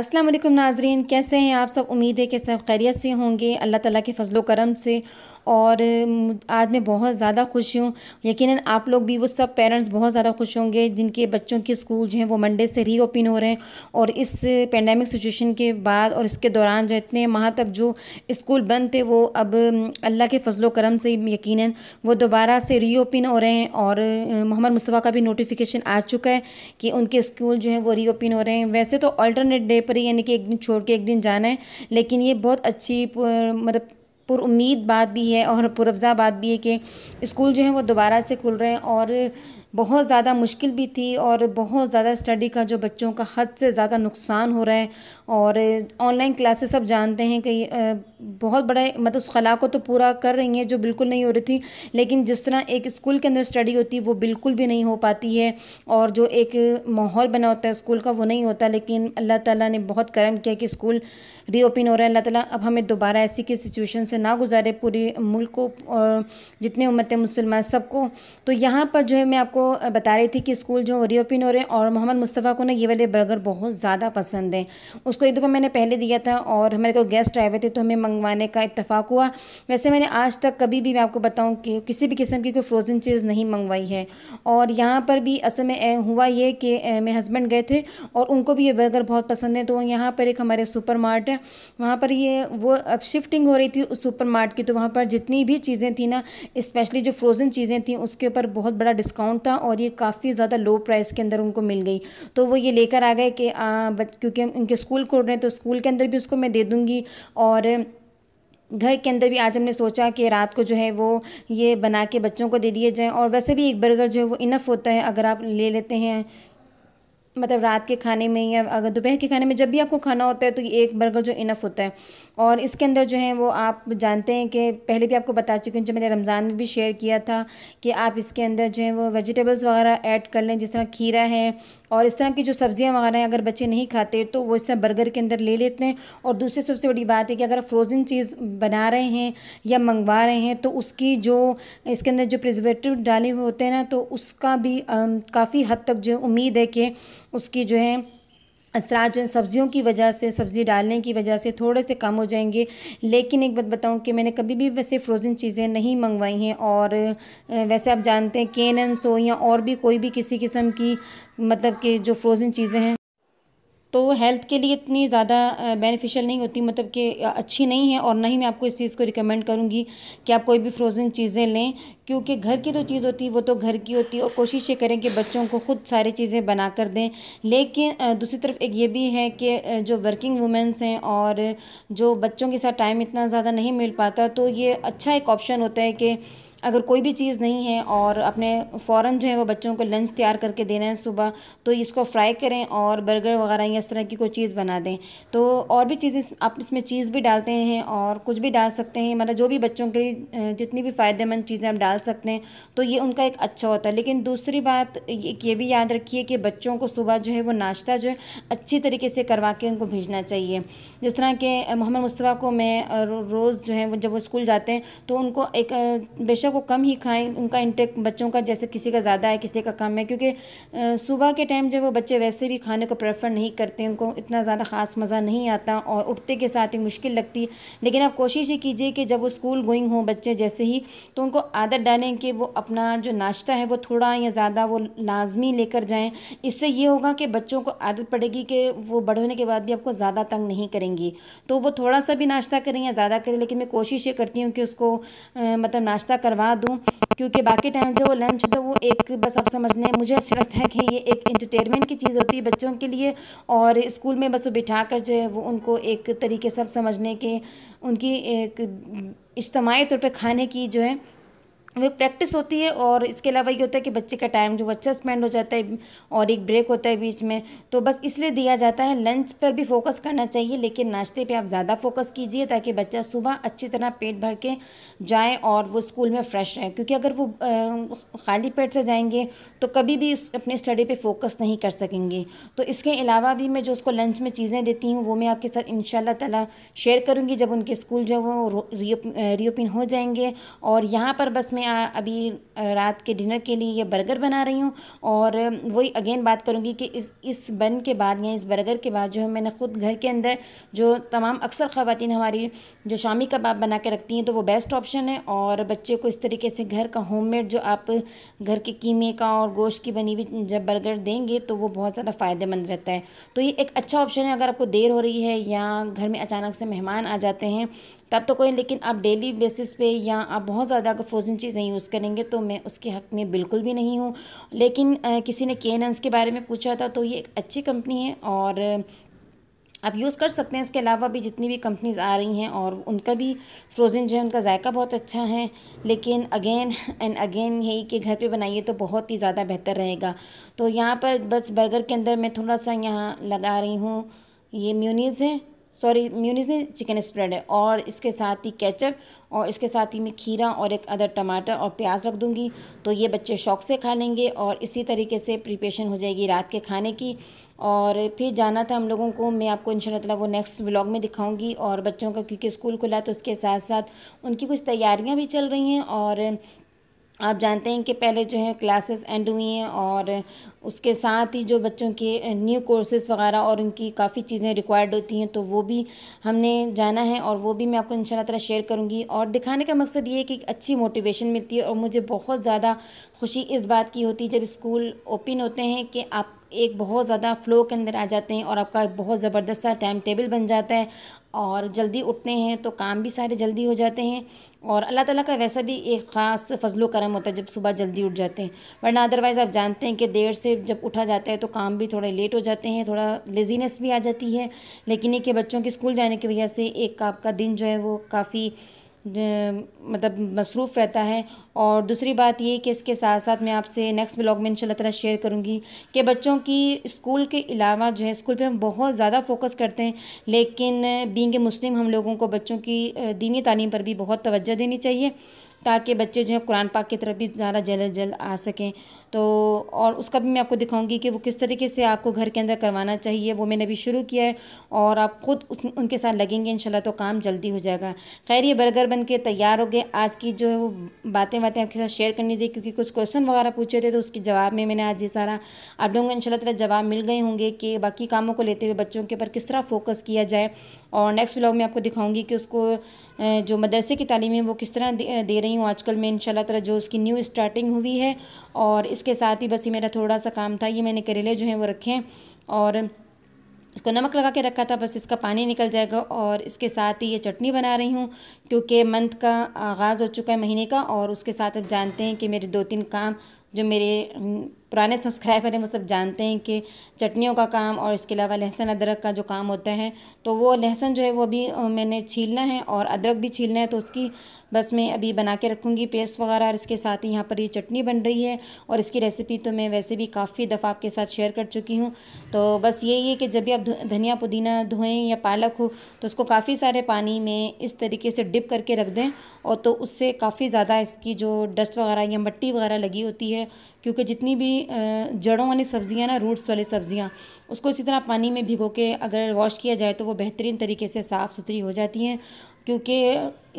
अस्सलाम वालेकुम नाजरीन कैसे हैं आप सब उम्मीद है कि सब खैरियत से होंगे अल्लाह ताला के फजलो करम से और आज मैं बहुत ज़्यादा खुश हूँ यकीनन आप लोग भी वो सब पेरेंट्स बहुत ज़्यादा खुश होंगे जिनके बच्चों के स्कूल जो हैं वो मंडे से रीओपन हो रहे हैं और इस पेंडेमिक सिचुएशन के बाद और इसके दौरान जो इतने माह तक जो स्कूल बंद थे वो अब अल्लाह के फजलो करम से यकीनन वो दोबारा से रीओपन हो रहे हैं और मोहम्मद मुस्तफ़ा का भी नोटिफिकेशन आ चुका है कि उनके स्कूल जो है वो रीओपन हो रहे हैं वैसे तो अल्टरनेट डे पर ही यानी कि एक दिन छोड़ के एक दिन जाना है लेकिन ये बहुत अच्छी मतलब पुर उम्मीद बात भी है और पुरफजा बात भी है कि स्कूल जो है वो दोबारा से खुल रहे हैं और बहुत ज़्यादा मुश्किल भी थी और बहुत ज़्यादा स्टडी का जो बच्चों का हद से ज़्यादा नुकसान हो रहा है और ऑनलाइन क्लासेस सब जानते हैं कि बहुत बड़ा मतलब उस खला को तो पूरा कर रही हैं जो बिल्कुल नहीं हो रही थी लेकिन जिस तरह एक स्कूल के अंदर स्टडी होती है वो बिल्कुल भी नहीं हो पाती है और जो एक माहौल बना होता है स्कूल का वो नहीं होता लेकिन अल्लाह ताली ने बहुत करम किया कि स्कूल रीओपन हो रहा है अल्लाह ताली अब हमें दोबारा ऐसी की सिचुएशन से ना गुजारे पूरे मुल्क को और जितने उम्मत मुसलमान सबको तो यहाँ पर जो है मैं आपको बता रही थी कि स्कूल जो रियोपिन हो रहे हैं और मोहम्मद मुस्तफ़ा को ना ये वाले बर्गर बहुत ज़्यादा पसंद हैं उसको एक दफ़ा मैंने पहले दिया था और हमारे को गेस्ट आए हुए थे तो हमें मंगवाने का इतफाक़ हुआ वैसे मैंने आज तक कभी भी मैं आपको बताऊँ कि किसी भी किस्म की कोई फ्रोज़न चीज़ नहीं मंगवाई है और यहाँ पर भी असल में हुआ ये कि मेरे हस्बैंड गए थे और उनको भी ये बर्गर बहुत पसंद है तो यहाँ पर एक हमारे सुपर मार्ट है वहाँ पर ये वो अब शिफ्टिंग हो रही थी उस सुपर मार्ट की तो वहाँ पर जितनी भी चीज़ें थी ना स्पेशली जो फ्रोज़न चीज़ें थी उसके ऊपर बहुत बड़ा डिस्काउंट था था और ये काफ़ी ज़्यादा लो प्राइस के अंदर उनको मिल गई तो वो ये लेकर आ गए कि क्योंकि उनके स्कूल खोल रहे हैं तो स्कूल के अंदर भी उसको मैं दे दूँगी और घर के अंदर भी आज हमने सोचा कि रात को जो है वो ये बना के बच्चों को दे दिए जाएँ और वैसे भी एक बर्गर जो है वो इनफ होता है अगर आप ले लेते हैं मतलब रात के खाने में या अगर दोपहर के खाने में जब भी आपको खाना होता है तो ये एक बर्गर जो इनफ होता है और इसके अंदर जो है वो आप जानते हैं कि पहले भी आपको बता चुके हैं जब मैंने रमज़ान में भी शेयर किया था कि आप इसके अंदर जो है वो वेजिटेबल्स वगैरह ऐड कर लें जिस तरह खीरा है और इस तरह की जो सब्ज़ियाँ वगैरह अगर बच्चे नहीं खाते तो वो इस तरह बर्गर के अंदर ले लेते हैं और दूसरी सबसे बड़ी बात है कि अगर फ्रोज़न चीज़ बना रहे हैं या मंगवा रहे हैं तो उसकी जो इसके अंदर जो प्रिजर्वेटिव डाले हुए होते हैं ना तो उसका भी काफ़ी हद तक जो उम्मीद है कि उसकी जो है असरा जो सब्ज़ियों की वजह से सब्ज़ी डालने की वजह से थोड़े से कम हो जाएंगे लेकिन एक बात बताऊं कि मैंने कभी भी वैसे फ्रोज़न चीज़ें नहीं मंगवाई हैं और वैसे आप जानते हैं केन एन सो या और भी कोई भी किसी किस्म की मतलब कि जो फ्रोज़न चीज़ें हैं तो हेल्थ के लिए इतनी ज़्यादा बेनिफिशियल नहीं होती मतलब कि अच्छी नहीं है और ना ही मैं आपको इस चीज़ को रिकमेंड करूँगी कि आप कोई भी फ्रोज़न चीज़ें लें क्योंकि घर की जो तो चीज़ होती है वो तो घर की होती है और कोशिश ये करें कि बच्चों को खुद सारी चीज़ें बना कर दें लेकिन दूसरी तरफ एक ये भी है कि जो वर्किंग वूमेंस हैं और जो बच्चों के साथ टाइम इतना ज़्यादा नहीं मिल पाता तो ये अच्छा एक ऑप्शन होता है कि अगर कोई भी चीज़ नहीं है और अपने फ़ौर जो है वो बच्चों को लंच तैयार करके देना है सुबह तो इसको फ्राई करें और बर्गर वगैरह या इस तरह की कोई चीज़ बना दें तो और भी चीज़ें आप इसमें चीज़ भी डालते हैं और कुछ भी डाल सकते हैं मतलब जो भी बच्चों के लिए जितनी भी फ़ायदेमंद चीज़ें आप डाल सकते हैं तो ये उनका एक अच्छा होता है लेकिन दूसरी बात ये भी याद रखिए कि बच्चों को सुबह जो है वो नाश्ता जो है अच्छी तरीके से करवा के उनको भेजना चाहिए जिस तरह के मोहम्मद मुस्तफ़ा को मैं रोज़ जो है जब वो स्कूल जाते हैं तो उनको एक बेशक को कम ही खाएं उनका इंटेक बच्चों का जैसे किसी का ज़्यादा है किसी का कम है क्योंकि सुबह के टाइम जब वो बच्चे वैसे भी खाने को प्रेफर नहीं करते उनको इतना ज़्यादा ख़ास मज़ा नहीं आता और उठते के साथ ही मुश्किल लगती लेकिन आप कोशिश ये कीजिए कि जब वो स्कूल गोइंग हों बच्चे जैसे ही तो उनको आदत डालें कि वो अपना जो नाश्ता है वो थोड़ा या ज़्यादा वो लाजमी लेकर जाएँ इससे ये होगा कि बच्चों को आदत पड़ेगी कि वो बड़े होने के बाद भी आपको ज़्यादा तंग नहीं करेंगी तो वो थोड़ा सा भी नाश्ता करें या ज़्यादा करें लेकिन मैं कोशिश ये करती हूँ कि उसको मतलब नाश्ता करवा करवा दूँ क्योंकि बाकी टाइम जो लंच तो वो एक बस आप समझने मुझे अच्छा लगता है कि ये एक इंटरटेनमेंट की चीज़ होती है बच्चों के लिए और स्कूल में बस वो बिठा कर जो है वो उनको एक तरीके से समझने के उनकी एक इज्तमाही तौर पर खाने की जो है वो एक प्रैक्टिस होती है और इसके अलावा ये होता है कि बच्चे का टाइम जो अच्छा स्पेंड हो जाता है और एक ब्रेक होता है बीच में तो बस इसलिए दिया जाता है लंच पर भी फोकस करना चाहिए लेकिन नाश्ते पे आप ज़्यादा फोकस कीजिए ताकि बच्चा सुबह अच्छी तरह पेट भर के जाए और वो स्कूल में फ्रेश रहे क्योंकि अगर वो खाली पेट से जाएंगे तो कभी भी अपने स्टडी पर फोकस नहीं कर सकेंगे तो इसके अलावा भी मैं जो उसको लंच में चीज़ें देती हूँ वो मैं आपके साथ इन शाला शेयर करूँगी जब उनके स्कूल जो वो रीओपन हो जाएंगे और यहाँ पर बस मैं मैं अभी रात के डिनर के लिए ये बर्गर बना रही हूँ और वही अगेन बात करूँगी कि इस इस बन के बाद या इस बर्गर के बाद जो है मैंने ख़ुद घर के अंदर जो तमाम अक्सर ख़वान हमारी जो शामी कबाब बना के रखती हैं तो वो बेस्ट ऑप्शन है और बच्चे को इस तरीके से घर का होम जो आप घर के कीमे का और गोश्त की बनी हुई जब बर्गर देंगे तो वो बहुत ज़्यादा फ़ायदेमंद रहता है तो ये एक अच्छा ऑप्शन है अगर आपको देर हो रही है या घर में अचानक से मेहमान आ जाते हैं तब तो कोई लेकिन आप डेली बेसिस पे या आप बहुत ज़्यादा अगर फ्रोज़न चीज़ें यूज़ करेंगे तो मैं उसके हक़ में बिल्कुल भी नहीं हूँ लेकिन किसी ने के के बारे में पूछा था तो ये एक अच्छी कंपनी है और आप यूज़ कर सकते हैं इसके अलावा भी जितनी भी कंपनीज़ आ रही हैं और उनका भी फ्रोज़न जो है उनका जायका बहुत अच्छा है लेकिन अगेन एंड अगेन यही कि घर पे बनाइए तो बहुत ही ज़्यादा बेहतर रहेगा तो यहाँ पर बस बर्गर के अंदर मैं थोड़ा सा यहाँ लगा रही हूँ ये म्यूनीज़ है सॉरी म्यूनिजी चिकन स्प्रेड है और इसके साथ ही केचप और इसके साथ ही मैं खीरा और एक अदर टमाटर और प्याज रख दूँगी तो ये बच्चे शौक से खा लेंगे और इसी तरीके से प्रिपेशन हो जाएगी रात के खाने की और फिर जाना था हम लोगों को मैं आपको इन वो नेक्स्ट व्लॉग में दिखाऊंगी और बच्चों का क्योंकि स्कूल खुला तो उसके साथ साथ उनकी कुछ तैयारियां भी चल रही हैं और आप जानते हैं कि पहले जो है क्लासेस एंड हुई हैं और उसके साथ ही जो बच्चों के न्यू कोर्सेज़ वगैरह और उनकी काफ़ी चीज़ें रिक्वायर्ड होती हैं तो वो भी हमने जाना है और वो भी मैं आपको इन ताला शेयर करूँगी और दिखाने का मकसद ये है कि अच्छी मोटिवेशन मिलती है और मुझे बहुत ज़्यादा खुशी इस बात की होती है जब स्कूल ओपन होते हैं कि आप एक बहुत ज़्यादा फ़्लो के अंदर आ जाते हैं और आपका बहुत ज़बरदस्त सा टाइम टेबल बन जाता है और जल्दी उठते हैं तो काम भी सारे जल्दी हो जाते हैं और अल्लाह ताला का वैसा भी एक ख़ास फजल करम होता है जब सुबह जल्दी उठ जाते हैं वरना अदरवाइज़ आप जानते हैं कि देर से जब उठा जाता है तो काम भी थोड़े लेट हो जाते हैं थोड़ा लेज़ीनेस भी आ जाती है लेकिन ये कि बच्चों के स्कूल जाने की वजह से एक आपका दिन जो है वो काफ़ी मतलब मसरूफ़ रहता है और दूसरी बात ये कि इसके साथ साथ मैं आपसे नेक्स्ट ब्लॉग में इंशाल्लाह ताला शेयर करूँगी कि बच्चों की स्कूल के अलावा जो है स्कूल पे हम बहुत ज़्यादा फोकस करते हैं लेकिन बींग मुस्लिम हम लोगों को बच्चों की दीनी तालीम पर भी बहुत तवज्जो देनी चाहिए ताकि बच्चे जो है कुरान पाक की तरफ भी ज़्यादा जल्द जल्द आ सकें तो और उसका भी मैं आपको दिखाऊंगी कि वो किस तरीके से आपको घर के अंदर करवाना चाहिए वो मैंने अभी शुरू किया है और आप ख़ुद उस उनके साथ लगेंगे इन तो काम जल्दी हो जाएगा खैर ये बर्गर बन के तैयार हो गए आज की जो है वो बातें बातें आपके साथ शेयर करनी थी क्योंकि कुछ क्वेश्चन वगैरह पूछे थे तो उसके जवाब में मैंने आज ये सारा आप लोगों को इन तरह जवाब मिल गए होंगे कि बाकी कामों को लेते हुए बच्चों के ऊपर किस तरह फोकस किया जाए और नेक्स्ट ब्लॉग में आपको दिखाऊँगी कि उसको जो मदरसे की तालीम है वो किस तरह दे रही हूँ आजकल मैं इन शाला जो उसकी न्यू स्टार्टिंग हुई है और इस इसके साथ ही बस ये मेरा थोड़ा सा काम था ये मैंने करेले जो हैं वो रखे हैं और इसको नमक लगा के रखा था बस इसका पानी निकल जाएगा और इसके साथ ही ये चटनी बना रही हूँ क्योंकि मंथ का आगाज़ हो चुका है महीने का और उसके साथ अब जानते हैं कि मेरे दो तीन काम जो मेरे पुराने सब्सक्राइबर हैं वो सब जानते हैं कि चटनियों का काम और इसके अलावा लहसुन अदरक का जो काम होता है तो वो लहसुन जो है वो भी मैंने छीलना है और अदरक भी छीलना है तो उसकी बस मैं अभी बना के रखूँगी पेस्ट वगैरह और इसके साथ ही यहाँ पर ये चटनी बन रही है और इसकी रेसिपी तो मैं वैसे भी काफ़ी दफ़ा आपके साथ शेयर कर चुकी हूँ तो बस यही है कि जब भी आप धनिया पुदीना धोएँ या पालक हो तो उसको काफ़ी सारे पानी में इस तरीके से डिप करके रख दें और तो उससे काफ़ी ज़्यादा इसकी जो डस्ट वगैरह या मट्टी वगैरह लगी होती है क्योंकि जितनी भी जड़ों वाली सब्ज़ियाँ ना रूट्स वाली सब्ज़ियाँ उसको इसी तरह पानी में भिगो के अगर वॉश किया जाए तो वो बेहतरीन तरीके से साफ़ सुथरी हो जाती हैं क्योंकि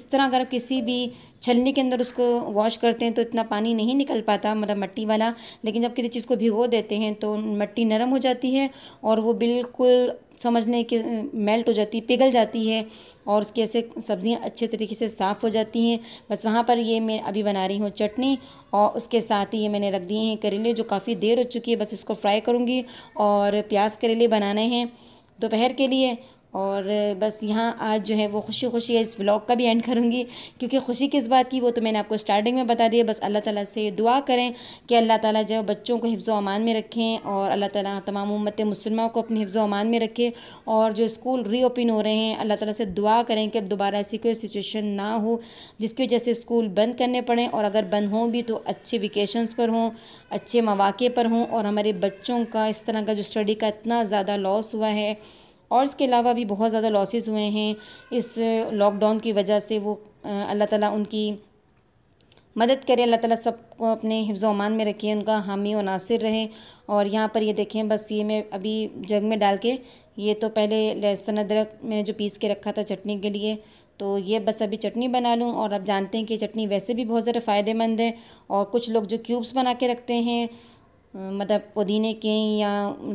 इस तरह अगर किसी भी छलनी के अंदर उसको वॉश करते हैं तो इतना पानी नहीं निकल पाता मतलब मट्टी वाला लेकिन जब किसी चीज़ को भिगो देते हैं तो मट्टी नरम हो जाती है और वो बिल्कुल समझने के मेल्ट हो जाती है पिघल जाती है और उसके ऐसे सब्ज़ियाँ अच्छे तरीके से साफ़ हो जाती हैं बस वहाँ पर ये मैं अभी बना रही हूँ चटनी और उसके साथ ही ये मैंने रख दिए हैं करेले जो काफ़ी देर हो चुकी है बस इसको फ्राई करूँगी और प्याज करेले बनाने हैं दोपहर के लिए और बस यहाँ आज जो है वो खुशी खुशी है इस ब्लॉग का भी एंड करूँगी क्योंकि खुशी किस बात की वो तो मैंने आपको स्टार्टिंग में बता दिया बस अल्लाह ताला से दुआ करें कि अल्लाह ताला जो बच्चों को हिफ्ज़ अमान में रखें और अल्लाह ताला तमाम उम्मत मुसलमान को अपने हिफ्ज़ अमान में रखें और जो स्कूल रीओपन हो रहे हैं अल्लाह ताला से दुआ करें कि अब दोबारा ऐसी कोई सिचुएशन ना हो जिसकी वजह से स्कूल बंद करने पड़ें और अगर बंद हों भी तो अच्छे वेकेशंस पर हों अच्छे मौाक़े पर हों और हमारे बच्चों का इस तरह का जो स्टडी का इतना ज़्यादा लॉस हुआ है और इसके अलावा भी बहुत ज़्यादा लॉसेस हुए हैं इस लॉकडाउन की वजह से वो अल्लाह ताला उनकी मदद करे अल्लाह ताला सबको अपने हिफ्ज़ अमान में रखें उनका हामी और नासिर रहे और यहाँ पर ये देखें बस ये मैं अभी जग में डाल के ये तो पहले लहसुन अदरक मैंने जो पीस के रखा था चटनी के लिए तो ये बस अभी चटनी बना लूँ और आप जानते हैं कि चटनी वैसे भी बहुत ज़्यादा फ़ायदेमंद है और कुछ लोग जो क्यूब्स बना के रखते हैं मतलब पुदीने के या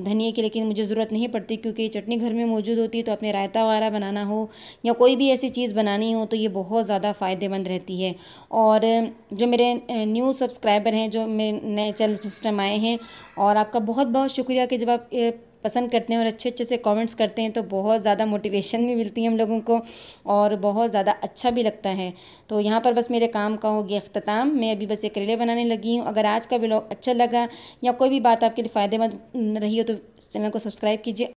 धनिए के लेकिन मुझे ज़रूरत नहीं पड़ती क्योंकि चटनी घर में मौजूद होती है तो अपने रायता वगैरह बनाना हो या कोई भी ऐसी चीज़ बनानी हो तो ये बहुत ज़्यादा फ़ायदेमंद रहती है और जो मेरे न्यू सब्सक्राइबर हैं जो मेरे नए चैनल सिस्टम आए हैं और आपका बहुत बहुत शुक्रिया कि जब आप पसंद करते हैं और अच्छे अच्छे से कमेंट्स करते हैं तो बहुत ज़्यादा मोटिवेशन भी मिलती है हम लोगों को और बहुत ज़्यादा अच्छा भी लगता है तो यहाँ पर बस मेरे काम का हो गया अख्ताम मैं अभी बस एक करेले बनाने लगी हूँ अगर आज का ब्लॉग अच्छा लगा या कोई भी बात आपके लिए फ़ायदेमंद रही हो तो चैनल को सब्सक्राइब कीजिए